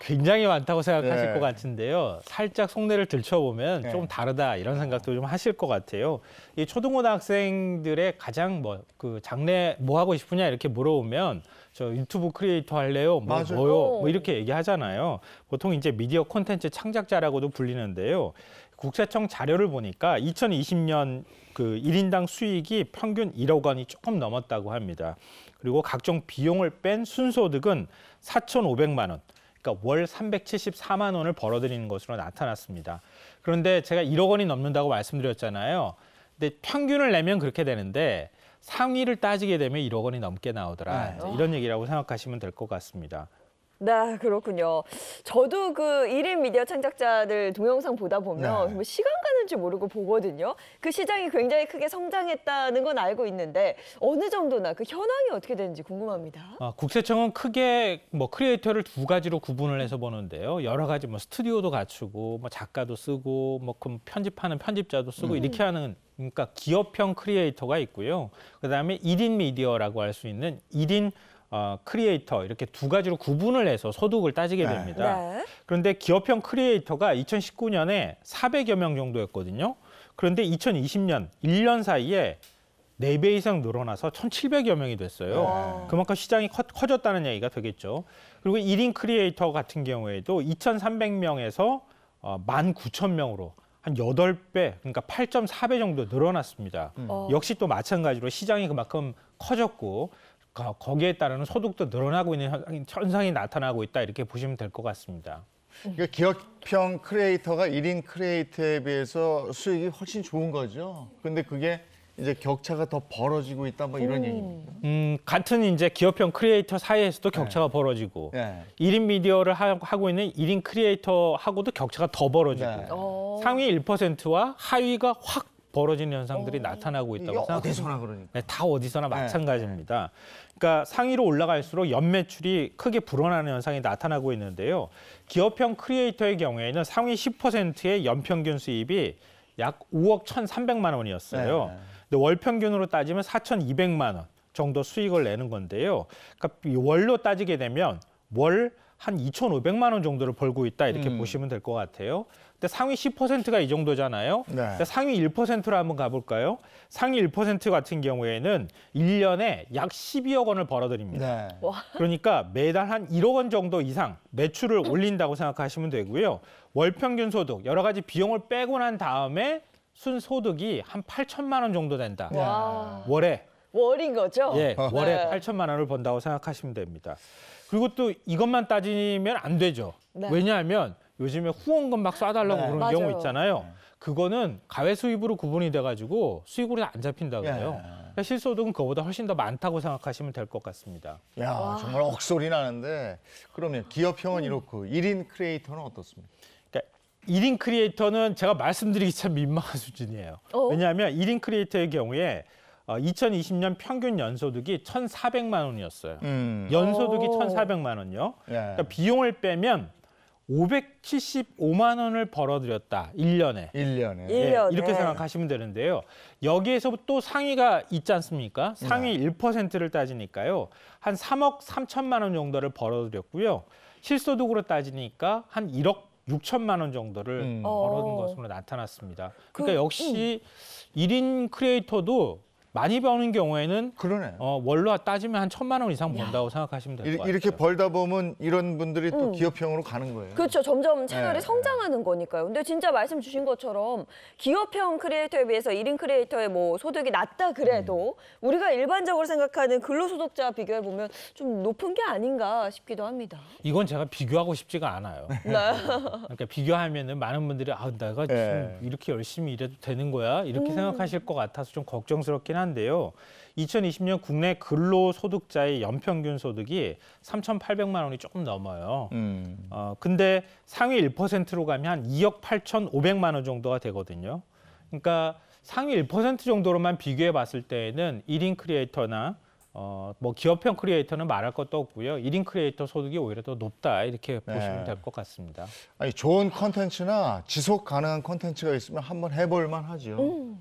굉장히 많다고 생각하실 네. 것 같은데요. 살짝 속내를 들춰보면 네. 좀 다르다 이런 생각도 좀 하실 것 같아요. 이 초등고등학생들의 가장 뭐 그 장래 뭐 하고 싶으냐 이렇게 물어보면 저 유튜브 크리에이터 할래요, 뭐 맞아요. 뭐요, 뭐 이렇게 얘기하잖아요. 보통 이제 미디어 콘텐츠 창작자라고도 불리는데요. 국세청 자료를 보니까 2020년 그 1인당 수익이 평균 1억 원이 조금 넘었다고 합니다. 그리고 각종 비용을 뺀 순소득은 4,500만 원. 그러니까 월 374만 원을 벌어들이는 것으로 나타났습니다. 그런데 제가 1억 원이 넘는다고 말씀드렸잖아요. 근데 평균을 내면 그렇게 되는데 상위를 따지게 되면 1억 원이 넘게 나오더라. 네. 이런 얘기라고 생각하시면 될 것 같습니다. 네, 그렇군요. 저도 그 1인 미디어 창작자들 동영상 보다 보면 네. 시간 할지 모르고 보거든요. 그 시장이 굉장히 크게 성장했다는 건 알고 있는데 어느 정도나 그 현황이 어떻게 되는지 궁금합니다. 아, 국세청은 크게 뭐 크리에이터를 두 가지로 구분을 해서 보는데요. 여러 가지 뭐 스튜디오도 갖추고 뭐 작가도 쓰고 뭐 편집하는 편집자도 쓰고 음. 이렇게 하는 그러니까 기업형 크리에이터가 있고요. 그다음에 일인 미디어라고 할 수 있는 일인 어, 크리에이터 이렇게 두 가지로 구분을 해서 소득을 따지게 네. 됩니다. 네. 그런데 기업형 크리에이터가 2019년에 400여 명 정도였거든요. 그런데 2020년 1년 사이에 4배 이상 늘어나서 1,700여 명이 됐어요. 와. 네. 그만큼 시장이 커, 커졌다는 얘기가 되겠죠. 그리고 1인 크리에이터 같은 경우에도 2,300명에서 어, 19,000명으로 한 8배, 그러니까 8.4배 정도 늘어났습니다. 음. 역시 또 마찬가지로 시장이 그만큼 커졌고 거기에 따르는 소득도 늘어나고 있는 현상이 나타나고 있다 이렇게 보시면 될 것 같습니다. 그러니까 기업형 크리에이터가 1인 크리에이터에 비해서 수익이 훨씬 좋은 거죠. 근데 그게 이제 격차가 더 벌어지고 있다 뭐 이런 음. 얘기입니다. 음, 같은 이제 기업형 크리에이터 사이에서도 격차가 네. 벌어지고 네. 1인 미디어를 하고 있는 1인 크리에이터하고도 격차가 더 벌어지고 네. 어. 상위 1%와 하위가 확 벌어진 현상들이 어, 나타나고 있다고 어, 생각합니다. 그러니까. 네, 다 어디서나 네. 마찬가지입니다. 그러니까 상위로 올라갈수록 연매출이 크게 불어나는 현상이 나타나고 있는데요. 기업형 크리에이터의 경우에는 상위 10%의 연평균 수입이 약 5억 1,300만 원이었어요. 네. 근데 월 평균으로 따지면 4,200만 원 정도 수익을 내는 건데요. 그러니까 월로 따지게 되면 월한 2,500만 원 정도를 벌고 있다 이렇게 음. 보시면 될 것 같아요. 근데 상위 10%가 이 정도잖아요. 네. 상위 1%로 한번 가볼까요? 상위 1% 같은 경우에는 1년에 약 12억 원을 벌어들입니다. 네. 그러니까 매달 한 1억 원 정도 이상 매출을 음. 올린다고 생각하시면 되고요. 월 평균 소득, 여러 가지 비용을 빼고 난 다음에 순 소득이 한 8천만 원 정도 된다. 와. 네. 월에 월인 거죠? 예, 어. 월에 네. 8천만 원을 번다고 생각하시면 됩니다. 그리고 또 이것만 따지면 안 되죠. 네. 왜냐하면 요즘에 후원금 막 쏴달라고 네. 그런 맞아요. 경우 있잖아요. 네. 그거는 가외 수입으로 구분이 돼가지고 수익으로 안 잡힌다 고해요그 예. 그러니까 실소득은 그거보다 훨씬 더 많다고 생각하시면 될 것 같습니다. 야 와. 정말 억소리 나는데 그러면 기업형은 이렇고 1인 크리에이터는 어떻습니까? 1인 그러니까 크리에이터는 제가 말씀드리기 참 민망한 수준이에요. 어? 왜냐하면 1인 크리에이터의 경우에 어, 2020년 평균 연소득이 1,400만 원이었어요. 음. 연소득이 오. 1,400만 원요. 예. 그러니까 비용을 빼면 575만 원을 벌어들였다. 1년에. 1년에. 예, 1년에. 이렇게 생각하시면 되는데요. 여기에서 또 상위가 있지 않습니까? 상위 네. 1%를 따지니까요. 한 3억 3천만 원 정도를 벌어들였고요. 실소득으로 따지니까 한 1억 6천만 원 정도를 음. 벌어든 어. 것으로 나타났습니다. 그러니까 그, 역시 음. 1인 크리에이터도 많이 버는 경우에는 그러네. 어, 월로 따지면 한 천만 원 이상 번다고 생각하시면 될것 같아요. 이렇게 벌다 보면 이런 분들이 또 음. 기업형으로 가는 거예요. 그렇죠. 점점 네. 채널이 네. 성장하는 거니까요. 근데 진짜 말씀 주신 것처럼 기업형 크리에이터에 비해서 일인 크리에이터의 뭐 소득이 낮다 그래도 음. 우리가 일반적으로 생각하는 근로소득자 비교해 보면 좀 높은 게 아닌가 싶기도 합니다. 이건 제가 비교하고 싶지가 않아요. 네. 그러니까 비교하면은 많은 분들이 아 내가 네. 지금 네. 이렇게 열심히 일해도 되는 거야 이렇게 음. 생각하실 것 같아서 좀 걱정스럽긴 한 하나데요 2020년 국내 근로소득자의 연평균 소득이 3,800만 원이 조금 넘어요. 음. 어, 근데 상위 1%로 가면 한 2억 8,500만 원 정도가 되거든요. 그러니까 상위 1% 정도로만 비교해 봤을 때에는 1인 크리에이터나 어, 뭐 기업형 크리에이터는 말할 것도 없고요. 일인 크리에이터 소득이 오히려 더 높다 이렇게 네. 보시면 될 것 같습니다. 아니 좋은 컨텐츠나 지속 가능한 컨텐츠가 있으면 한번 해볼 만하죠. 음.